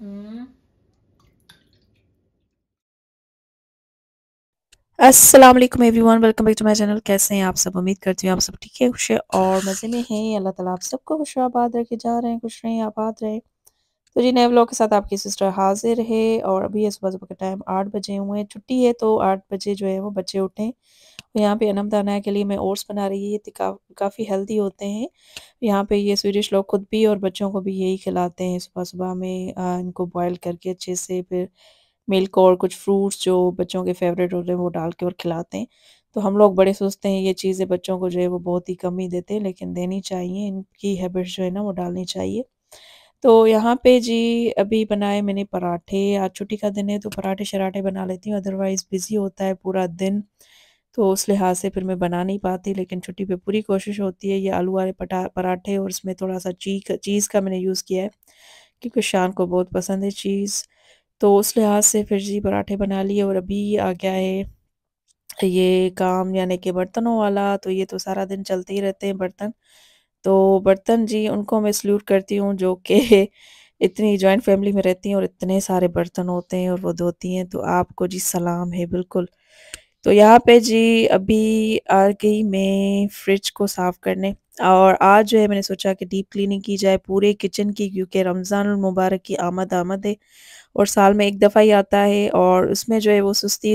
हम्म। असलम everyone welcome back to my channel कैसे हैं आप सब उम्मीद करती हूँ आप सब ठीक है खुश है और मज़े में हैं अल्लाह ताला आप सबको खुश आबाद रखे जा रहे हैं खुश रहें आबाद रहे तो जी नए व्लॉग के साथ आपकी सिस्टर हाजिर है और अभी है सुबह सुबह का टाइम आठ बजे हुए हैं छुट्टी है तो आठ बजे जो है वो बच्चे उठें तो यहाँ पे अनमदाना के लिए मैं ओट्स बना रही है ये काफ़ी हेल्दी होते हैं यहाँ पे ये स्वीडिश लोग खुद भी और बच्चों को भी यही खिलाते हैं सुबह सुबह में आ, इनको बॉयल करके अच्छे से फिर मिल्क और कुछ फ्रूट्स जो बच्चों के फेवरेट होते हैं वो डाल के और खिलाते हैं तो हम लोग बड़े सोचते हैं ये चीज़ें बच्चों को जो है वो बहुत ही कम ही देते हैं लेकिन देनी चाहिए इनकी हैबिट जो है ना वो डालनी चाहिए तो यहाँ पे जी अभी बनाए मैंने पराठे आज छुट्टी का दिन है तो पराठे शराठे बना लेती हूँ अदरवाइज़ बिज़ी होता है पूरा दिन तो उस लिहाज से फिर मैं बना नहीं पाती लेकिन छुट्टी पे पूरी कोशिश होती है ये आलू वाले पटा पराठे और इसमें थोड़ा सा ची चीज़ का मैंने यूज़ किया है क्योंकि शान को बहुत पसंद है चीज़ तो उस लिहाज से फिर जी पराठे बना लिए और अभी आ गया है ये काम यानी कि बर्तनों वाला तो ये तो सारा दिन चलते ही रहते हैं बर्तन तो बर्तन जी उनको मैं सल्यूट करती हूँ जो कि इतनी जॉइंट फैमिली में रहती हैं और इतने सारे बर्तन होते हैं और वो धोती हैं तो आपको जी सलाम है बिल्कुल तो यहाँ पे जी अभी आ गई मैं फ्रिज को साफ़ करने और आज जो है मैंने सोचा कि डीप क्लीनिंग की जाए पूरे किचन की क्योंकि रमज़ान मुबारक की आमद आमद है और साल में एक दफ़ा ही आता है और उसमें जो है वो सुस्ती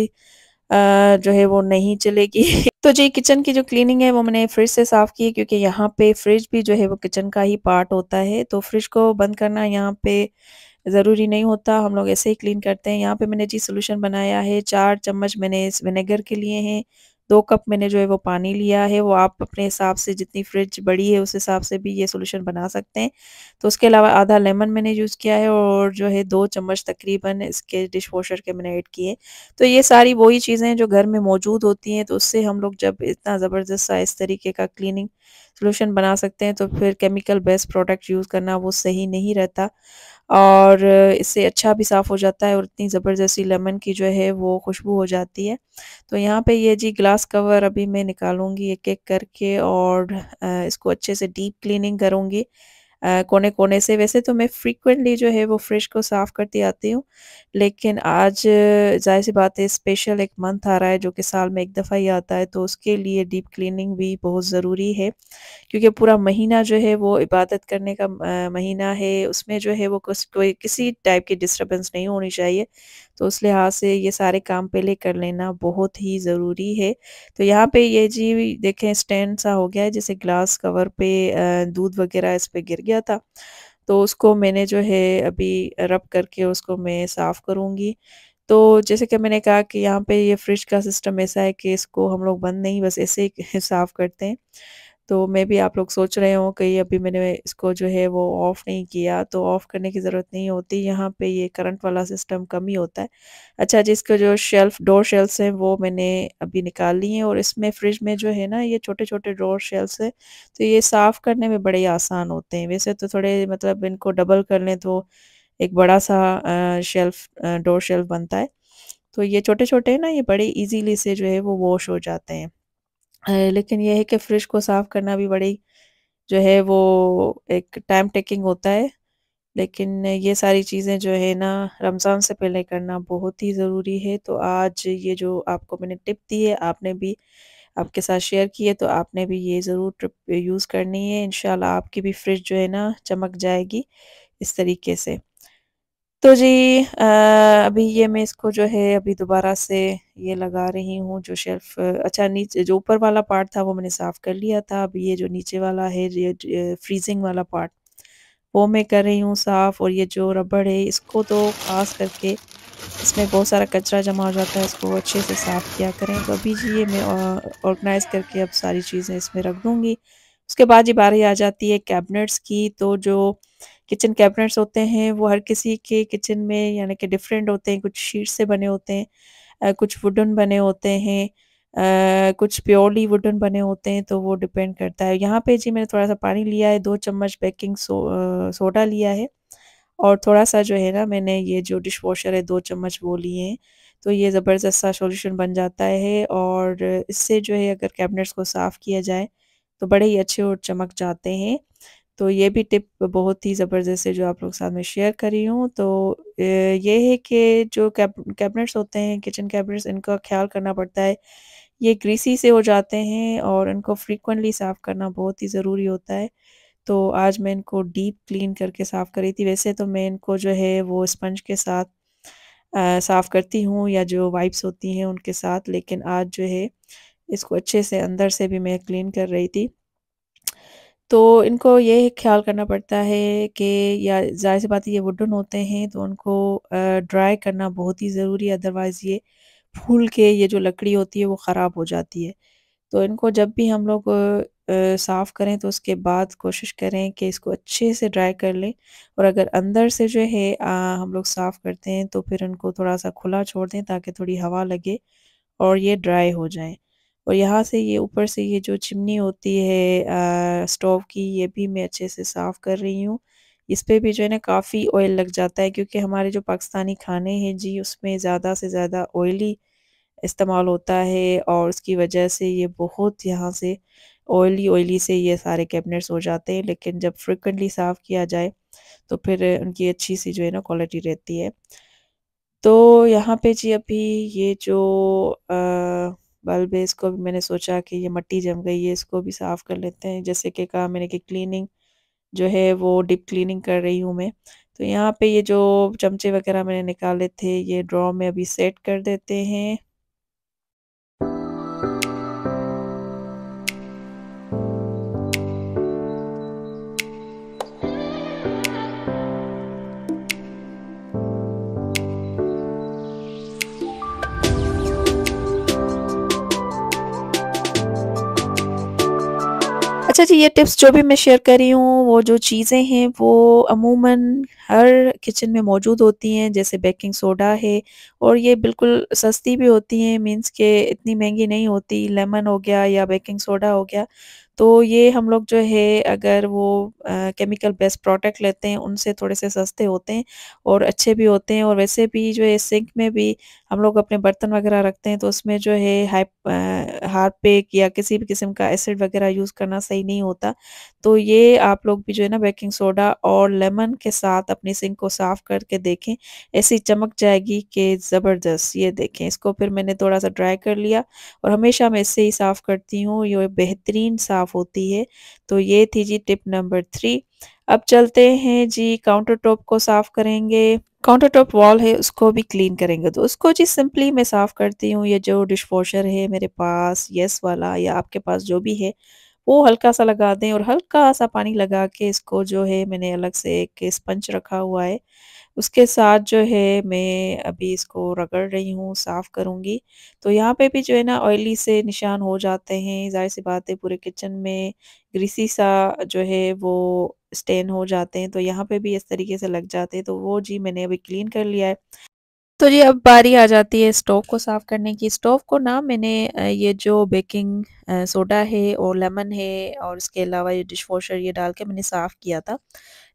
जो है वो नहीं चलेगी तो जी किचन की जो क्लीनिंग है वो मैंने फ्रिज से साफ़ की है क्योंकि यहाँ पे फ्रिज भी जो है वो किचन का ही पार्ट होता है तो फ्रिज को बंद करना यहाँ पे ज़रूरी नहीं होता हम लोग ऐसे ही क्लीन करते हैं यहाँ पे मैंने जी सोल्यूशन बनाया है चार चम्मच मैंने इस विनेगर के लिए हैं दो कप मैंने जो है वो पानी लिया है वो आप अपने हिसाब से जितनी फ्रिज बड़ी है उस हिसाब से भी ये सोल्यूशन बना सकते हैं तो उसके अलावा आधा लेमन मैंने यूज़ किया है और जो है दो चम्मच तकरीबन इसके डिश वॉशर के मैंने ऐड किए तो ये सारी वही चीज़ें हैं जो घर में मौजूद होती हैं तो उससे हम लोग जब इतना ज़बरदस्त सा इस तरीके का क्लिनिंग सोल्यूशन बना सकते हैं तो फिर केमिकल बेस्ड प्रोडक्ट यूज़ करना वो सही नहीं रहता और इससे अच्छा भी साफ़ हो जाता है और इतनी ज़बरदस्ती लेमन की जो है वो खुशबू हो जाती है तो यहाँ पे ये जी ग्लास कवर अभी मैं निकालूंगी एक एक करके और इसको अच्छे से डीप क्लीनिंग करूँगी कोने कोने से वैसे तो मैं फ्रीक्वेंटली जो है वो फ्रिज को साफ़ करती आती हूँ लेकिन आज जाहिर सी बात है स्पेशल एक मंथ आ रहा है जो कि साल में एक दफ़ा ही आता है तो उसके लिए डीप क्लीनिंग भी बहुत ज़रूरी है क्योंकि पूरा महीना जो है वो इबादत करने का महीना है उसमें जो है वो कोई किसी टाइप की डिस्टर्बेंस नहीं होनी चाहिए तो उस लिहाज से ये सारे काम पहले कर लेना बहुत ही ज़रूरी है तो यहाँ पे ये जी देखें स्टैंड सा हो गया है जैसे ग्लास कवर पे दूध वगैरह इस पर गिर गया था तो उसको मैंने जो है अभी रब करके उसको मैं साफ़ करूँगी तो जैसे कि मैंने कहा कि यहाँ पे ये फ्रिज का सिस्टम ऐसा है कि इसको हम लोग बंद नहीं बस ऐसे ही साफ़ करते हैं तो मे भी आप लोग सोच रहे हो कि अभी मैंने इसको जो है वो ऑफ़ नहीं किया तो ऑफ़ करने की ज़रूरत नहीं होती यहाँ पे ये करंट वाला सिस्टम कम ही होता है अच्छा जी इसके जो शेल्फ डोर शेल्फ हैं वो मैंने अभी निकाल ली हैं और इसमें फ्रिज में जो है ना ये छोटे छोटे डोर शेल्फ हैं तो ये साफ़ करने में बड़े आसान होते हैं वैसे तो थोड़े मतलब इनको डबल कर लें तो एक बड़ा सा शेल्फ डोर शेल्फ बनता है तो ये छोटे छोटे हैं ना ये बड़े ईजीली से जो है वो वॉश हो जाते हैं लेकिन यह है कि फ्रिज को साफ़ करना भी बड़ी जो है वो एक टाइम टेकिंग होता है लेकिन ये सारी चीज़ें जो है ना रमज़ान से पहले करना बहुत ही ज़रूरी है तो आज ये जो आपको मैंने टिप दी है आपने भी आपके साथ शेयर की है तो आपने भी ये ज़रूर ट्रिप यूज़ करनी है इन आपकी भी फ्रिज जो है ना चमक जाएगी इस तरीके से तो जी आ, अभी ये मैं इसको जो है अभी दोबारा से ये लगा रही हूँ जो शेल्फ अच्छा नीचे जो ऊपर वाला पार्ट था वो मैंने साफ़ कर लिया था अभी ये जो नीचे वाला है ये फ्रीजिंग वाला पार्ट वो मैं कर रही हूँ साफ़ और ये जो रबड़ है इसको तो खास करके इसमें बहुत सारा कचरा जमा हो जाता है इसको अच्छे से साफ़ किया करें तो अभी जी ये मैं ऑर्गेनाइज़ करके अब सारी चीज़ें इसमें रख दूँगी उसके बाद जी बारी आ जाती है कैबिनेट्स की तो जो किचन कैबिनेट्स होते हैं वो हर किसी के किचन में यानी कि डिफरेंट होते हैं कुछ शीट से बने होते हैं कुछ वुडन बने होते हैं कुछ प्योरली वुडन बने होते हैं तो वो डिपेंड करता है यहाँ पे जी मैंने थोड़ा सा पानी लिया है दो चम्मच बेकिंग सो, सोडा लिया है और थोड़ा सा जो है ना मैंने ये जो डिश वॉशर है दो चम्मच वो लिए हैं तो ये ज़बरदस्त सा सोल्यूशन बन जाता है और इससे जो है अगर कैबिनेट्स को साफ़ किया जाए तो बड़े ही अच्छे और चमक जाते हैं तो ये भी टिप बहुत ही ज़बरदस्त है जो आप लोग साथ में शेयर करी हूँ तो ये है कि जो कैबिनेट्स होते हैं किचन कैबिनेट्स इनका ख्याल करना पड़ता है ये ग्रीसी से हो जाते हैं और इनको फ्रीक्वेंटली साफ़ करना बहुत ही ज़रूरी होता है तो आज मैं इनको डीप क्लीन करके साफ़ करी थी वैसे तो मैं इनको जो है वो स्पंज के साथ साफ़ करती हूँ या जो वाइप्स होती हैं उनके साथ लेकिन आज जो है इसको अच्छे से अंदर से भी मैं क्लीन कर रही थी तो इनको ये ख्याल करना पड़ता है कि या ज़ाहिर सी बात है ये वुडन होते हैं तो उनको ड्राई करना बहुत ही ज़रूरी है अदरवाइज़ ये फूल के ये जो लकड़ी होती है वो ख़राब हो जाती है तो इनको जब भी हम लोग साफ़ करें तो उसके बाद कोशिश करें कि इसको अच्छे से ड्राई कर लें और अगर अंदर से जो है आ, हम लोग साफ़ करते हैं तो फिर उनको थोड़ा सा खुला छोड़ दें ताकि थोड़ी हवा लगे और ये ड्राई हो जाएं और यहाँ से ये ऊपर से ये जो चिमनी होती है स्टोव की ये भी मैं अच्छे से साफ़ कर रही हूँ इस पर भी जो है ना काफ़ी ऑयल लग जाता है क्योंकि हमारे जो पाकिस्तानी खाने हैं जी उसमें ज़्यादा से ज़्यादा ऑयली इस्तेमाल होता है और उसकी वजह से ये बहुत यहाँ से ऑयली ऑयली से ये सारे कैबिनेट्स हो जाते हैं लेकिन जब फ्रिक्वेंटली साफ़ किया जाए तो फिर उनकी अच्छी सी जो है ना क्वालिटी रहती है तो यहाँ पे जी अभी ये जो आ, बल्ब है इसको भी मैंने सोचा कि ये मट्टी जम गई है इसको भी साफ़ कर लेते हैं जैसे कि कहा मैंने कि क्लीनिंग जो है वो डिप क्लीनिंग कर रही हूँ मैं तो यहाँ पे ये जो चमचे वगैरह मैंने निकाले थे ये ड्रॉ में अभी सेट कर देते हैं जी ये टिप्स जो भी मैं शेयर कर रही हूँ वो जो चीज़ें हैं वो अमूमन हर किचन में मौजूद होती हैं जैसे बेकिंग सोडा है और ये बिल्कुल सस्ती भी होती हैं मीन्स के इतनी महंगी नहीं होती लेमन हो गया या बेकिंग सोडा हो गया तो ये हम लोग जो है अगर वो केमिकल बेस्ड प्रोडक्ट लेते हैं उनसे थोड़े से सस्ते होते हैं और अच्छे भी होते हैं और वैसे भी जो है सिंक में भी हम लोग अपने बर्तन वगैरह रखते हैं तो उसमें जो है हार्पिक या किसी भी किस्म का एसिड वगैरह यूज़ करना सही नहीं होता तो ये आप लोग भी जो है ना बेकिंग सोडा और लेमन के साथ अपनी सिंक को साफ़ करके देखें ऐसी चमक जाएगी कि ज़बरदस्त ये देखें इसको फिर मैंने थोड़ा सा ड्राई कर लिया और हमेशा मैं इससे ही साफ़ करती हूँ ये बेहतरीन साफ़ होती है तो ये थी जी टिप नंबर थ्री अब चलते हैं जी काउंटर टॉप को साफ़ करेंगे काउंटर टॉप वॉल है उसको भी क्लीन करेंगे तो उसको जी सिंपली मैं साफ़ करती हूँ ये जो डिश वॉशर है मेरे पास येस वाला या आपके पास जो भी है वो हल्का सा लगा दें और हल्का सा पानी लगा के इसको जो है मैंने अलग से एक स्पंज रखा हुआ है उसके साथ जो है मैं अभी इसको रगड़ रही हूँ साफ़ करूँगी तो यहाँ पे भी जो है ना ऑयली से निशान हो जाते हैं जाहिर सी बात है पूरे किचन में ग्रीसी सा जो है वो स्टेन हो जाते हैं तो यहाँ पे भी इस तरीके से लग जाते हैं तो वो जी मैंने अभी क्लीन कर लिया है तो जी अब बारी आ जाती है स्टोव को साफ़ करने की स्टोव को ना मैंने ये जो बेकिंग सोडा है और लेमन है और इसके अलावा ये डिश वॉशर ये डाल के मैंने साफ़ किया था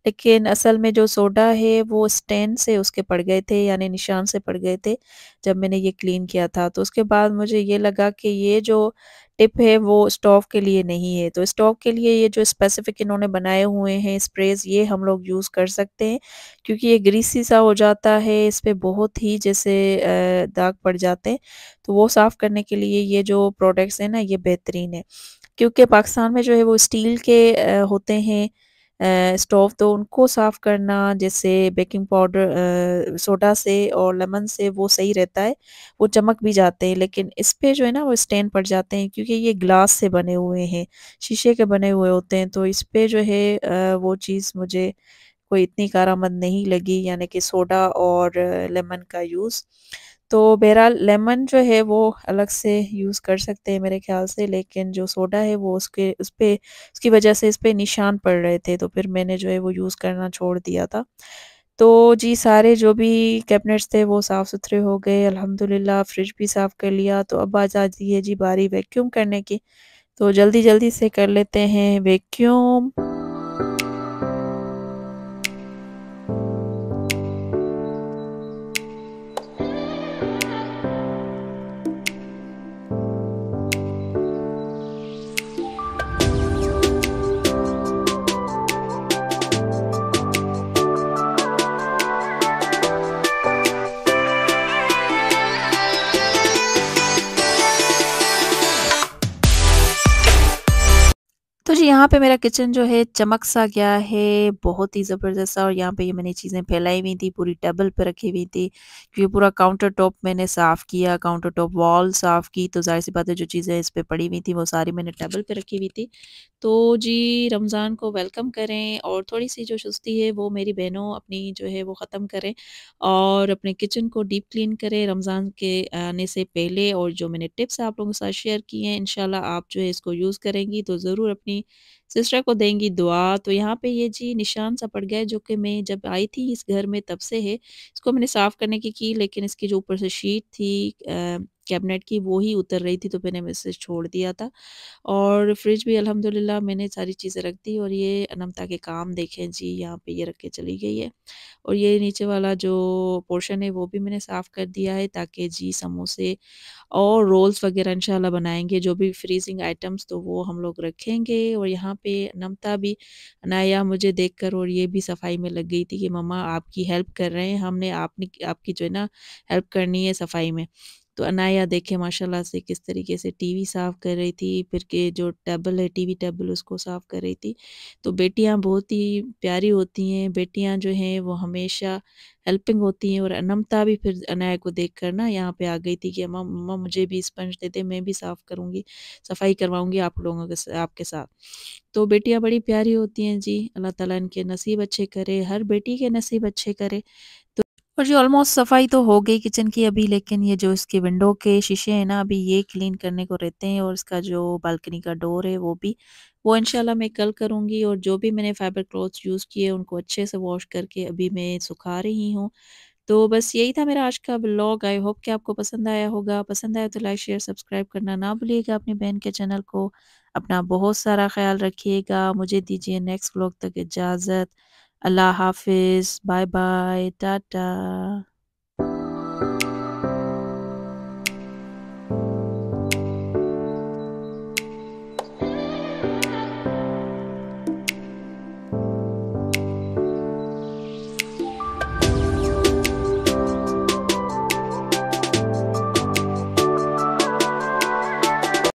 लेकिन असल में जो सोडा है वो स्टैंड से उसके पड़ गए थे यानी निशान से पड़ गए थे जब मैंने ये क्लीन किया था तो उसके बाद मुझे ये लगा कि ये जो टिप है वो स्टोव के लिए नहीं है तो स्टोव के लिए ये जो स्पेसिफिक इन्होंने बनाए हुए हैं स्प्रेज ये हम लोग यूज़ कर सकते हैं क्योंकि ये ग्रीसी सा हो जाता है इस पर बहुत ही जैसे दाग पड़ जाते हैं तो वो साफ़ करने के लिए ये जो प्रोडक्ट्स हैं ना ये बेहतरीन है क्योंकि पाकिस्तान में जो है वो स्टील के होते हैं स्टोव तो उनको साफ़ करना जैसे बेकिंग पाउडर सोडा से और लेमन से वो सही रहता है वो चमक भी जाते हैं लेकिन इस पे जो है ना वो स्टेन पड़ जाते हैं क्योंकि ये ग्लास से बने हुए हैं शीशे के बने हुए होते हैं तो इस पे जो है आ, वो चीज़ मुझे कोई इतनी कारामद नहीं लगी यानी कि सोडा और लेमन का यूज़ तो बहरहाल लेमन जो है वो अलग से यूज़ कर सकते हैं मेरे ख्याल से लेकिन जो सोडा है वो उसके उस पर उसकी वजह से इस पर निशान पड़ रहे थे तो फिर मैंने जो है वो यूज़ करना छोड़ दिया था तो जी सारे जो भी कैबिनेट्स थे वो साफ़ सुथरे हो गए अल्हम्दुलिल्लाह फ्रिज भी साफ़ कर लिया तो अब आज आती है जी बारी वैक्यूम करने की तो जल्दी जल्दी से कर लेते हैं वैक्यूम यहाँ पे मेरा किचन जो है चमक सा गया है बहुत ही ज़बरदस्त और यहाँ पे ये मैंने चीज़ें फैलाई हुई थी पूरी टेबल पे रखी हुई थी क्योंकि पूरा काउंटर टॉप मैंने साफ़ किया काउंटर टॉप वॉल साफ़ की तो जाहिर सी बात है जो चीज़ें इस पर पड़ी हुई थी वो सारी मैंने टेबल पे रखी हुई थी तो जी रमज़ान को वेलकम करें और थोड़ी सी जो सुस्ती है वो मेरी बहनों अपनी जो है वो ख़त्म करें और अपने किचन को डीप क्लीन करें रमज़ान के आने से पहले और जो मैंने टिप्स आप लोगों के साथ शेयर की हैं इन आप जो है इसको यूज़ करेंगी तो ज़रूर अपनी सिस्टर को देंगी दुआ तो यहाँ पे ये जी निशान सा पड़ गया है जो कि मैं जब आई थी इस घर में तब से है इसको मैंने साफ़ करने की की लेकिन इसकी जो ऊपर से शीट थी कैबिनेट की वो ही उतर रही थी तो मैंने मैसेज छोड़ दिया था और फ्रिज भी अल्हम्दुलिल्लाह मैंने सारी चीज़ें रख दी और ये अनमता के काम देखें जी यहाँ पे ये रख के चली गई है और ये नीचे वाला जो पोर्शन है वो भी मैंने साफ़ कर दिया है ताकि जी समोसे और रोल्स वगैरह इन बनाएंगे जो भी फ्रीजिंग आइटम्स तो वो हम लोग रखेंगे और यहाँ पे नमता भी नाया मुझे देखकर और ये भी सफाई में लग गई थी कि मम्मा आपकी हेल्प कर रहे हैं हमने आपने आपकी जो है ना हेल्प करनी है सफाई में तो अनाया देखे माशाल्लाह से किस तरीके से टीवी साफ़ कर रही थी फिर के जो टेबल है टीवी टेबल उसको साफ़ कर रही थी तो बेटियां बहुत ही प्यारी होती हैं बेटियां जो हैं वो हमेशा हेल्पिंग होती हैं और अनमता भी फिर अनाया को देख कर ना यहाँ पे आ गई थी कि अम्मा मम्मा मुझे भी स्पंज दे दे मैं भी साफ़ करूँगी सफाई करवाऊँगी आप लोगों के आपके साथ तो बेटियाँ बड़ी प्यारी होती हैं जी अल्लाह ताला इनके नसीब अच्छे करे हर बेटी के नसीब अच्छे करे और जी ऑलमोस्ट सफाई तो हो गई किचन की अभी लेकिन ये जो इसके विंडो के शीशे हैं ना अभी ये क्लीन करने को रहते हैं और इसका जो बालकनी का डोर है वो भी वो इनशाला मैं कल करूँगी और जो भी मैंने फाइबर क्लॉथ यूज़ किए उनको अच्छे से वॉश करके अभी मैं सुखा रही हूँ तो बस यही था मेरा आज का ब्लॉग आई होप कि आपको पसंद आया होगा पसंद आया तो लाइक शेयर सब्सक्राइब करना ना भूलिएगा अपनी बहन के चैनल को अपना बहुत सारा ख्याल रखिएगा मुझे दीजिए नेक्स्ट ब्लॉग तक इजाज़त Allah Hafiz. Bye bye. Tata.